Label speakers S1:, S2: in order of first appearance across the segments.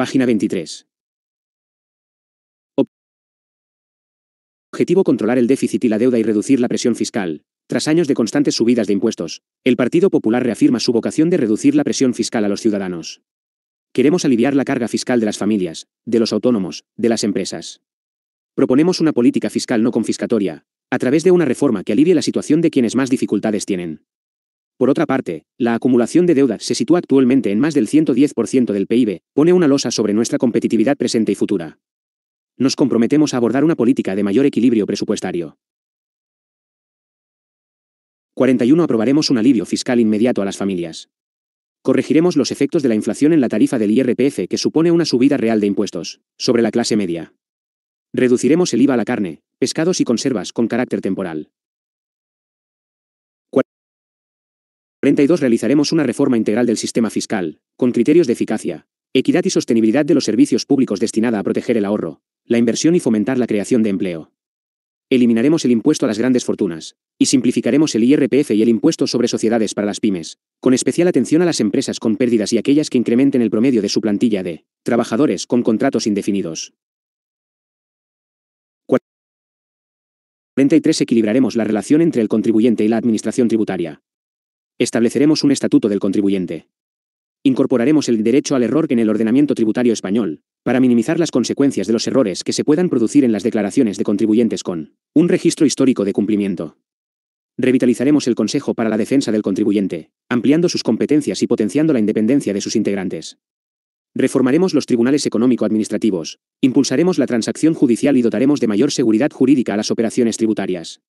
S1: Página 23. Objetivo controlar el déficit y la deuda y reducir la presión fiscal. Tras años de constantes subidas de impuestos, el Partido Popular reafirma su vocación de reducir la presión fiscal a los ciudadanos. Queremos aliviar la carga fiscal de las familias, de los autónomos, de las empresas. Proponemos una política fiscal no confiscatoria, a través de una reforma que alivie la situación de quienes más dificultades tienen. Por otra parte, la acumulación de deuda se sitúa actualmente en más del 110% del PIB, pone una losa sobre nuestra competitividad presente y futura. Nos comprometemos a abordar una política de mayor equilibrio presupuestario. 41. Aprobaremos un alivio fiscal inmediato a las familias. Corregiremos los efectos de la inflación en la tarifa del IRPF que supone una subida real de impuestos, sobre la clase media. Reduciremos el IVA a la carne, pescados y conservas con carácter temporal. 32. Realizaremos una reforma integral del sistema fiscal, con criterios de eficacia, equidad y sostenibilidad de los servicios públicos destinada a proteger el ahorro, la inversión y fomentar la creación de empleo. Eliminaremos el impuesto a las grandes fortunas, y simplificaremos el IRPF y el impuesto sobre sociedades para las pymes, con especial atención a las empresas con pérdidas y aquellas que incrementen el promedio de su plantilla de trabajadores con contratos indefinidos. 43. Equilibraremos la relación entre el contribuyente y la administración tributaria, Estableceremos un estatuto del contribuyente. Incorporaremos el derecho al error en el ordenamiento tributario español, para minimizar las consecuencias de los errores que se puedan producir en las declaraciones de contribuyentes con un registro histórico de cumplimiento. Revitalizaremos el Consejo para la Defensa del Contribuyente, ampliando sus competencias y potenciando la independencia de sus integrantes. Reformaremos los tribunales económico-administrativos, impulsaremos la transacción judicial y dotaremos de mayor seguridad jurídica a las operaciones tributarias.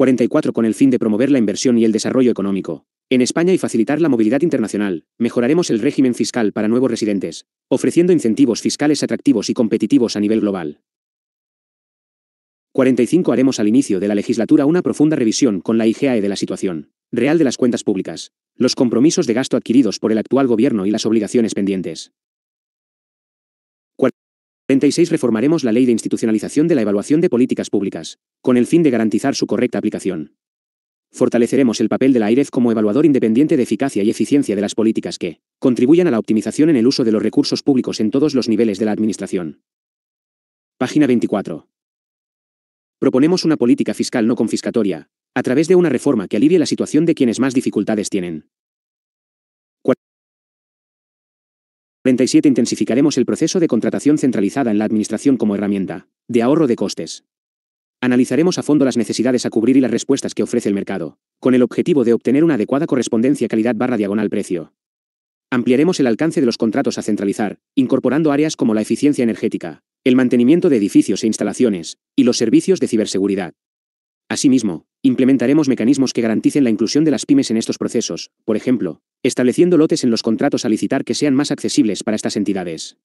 S1: 44 Con el fin de promover la inversión y el desarrollo económico en España y facilitar la movilidad internacional, mejoraremos el régimen fiscal para nuevos residentes, ofreciendo incentivos fiscales atractivos y competitivos a nivel global. 45 Haremos al inicio de la legislatura una profunda revisión con la IGAE de la situación real de las cuentas públicas, los compromisos de gasto adquiridos por el actual gobierno y las obligaciones pendientes. 36. Reformaremos la Ley de Institucionalización de la Evaluación de Políticas Públicas, con el fin de garantizar su correcta aplicación. Fortaleceremos el papel de la AIREF como evaluador independiente de eficacia y eficiencia de las políticas que contribuyan a la optimización en el uso de los recursos públicos en todos los niveles de la Administración. Página 24. Proponemos una política fiscal no confiscatoria, a través de una reforma que alivie la situación de quienes más dificultades tienen. 37. Intensificaremos el proceso de contratación centralizada en la Administración como herramienta de ahorro de costes. Analizaremos a fondo las necesidades a cubrir y las respuestas que ofrece el mercado, con el objetivo de obtener una adecuada correspondencia calidad barra diagonal precio. Ampliaremos el alcance de los contratos a centralizar, incorporando áreas como la eficiencia energética, el mantenimiento de edificios e instalaciones, y los servicios de ciberseguridad. Asimismo, implementaremos mecanismos que garanticen la inclusión de las pymes en estos procesos, por ejemplo, estableciendo lotes en los contratos a licitar que sean más accesibles para estas entidades.